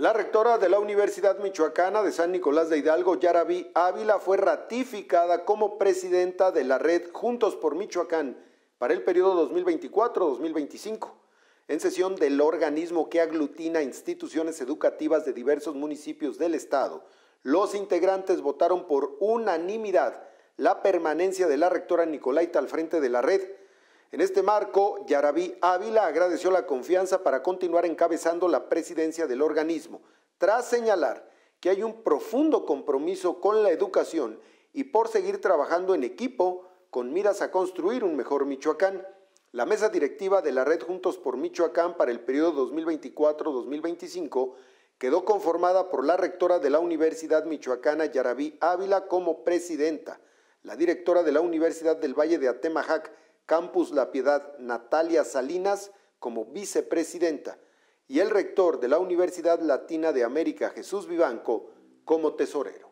La rectora de la Universidad Michoacana de San Nicolás de Hidalgo, Yaraví Ávila, fue ratificada como presidenta de la red Juntos por Michoacán para el periodo 2024-2025. En sesión del organismo que aglutina instituciones educativas de diversos municipios del estado, los integrantes votaron por unanimidad la permanencia de la rectora Nicolaita al frente de la red, en este marco, Yarabí Ávila agradeció la confianza para continuar encabezando la presidencia del organismo, tras señalar que hay un profundo compromiso con la educación y por seguir trabajando en equipo con miras a construir un mejor Michoacán. La mesa directiva de la red Juntos por Michoacán para el periodo 2024-2025 quedó conformada por la rectora de la Universidad Michoacana Yarabí Ávila como presidenta, la directora de la Universidad del Valle de Atemajac, Campus La Piedad Natalia Salinas como vicepresidenta y el rector de la Universidad Latina de América Jesús Vivanco como tesorero.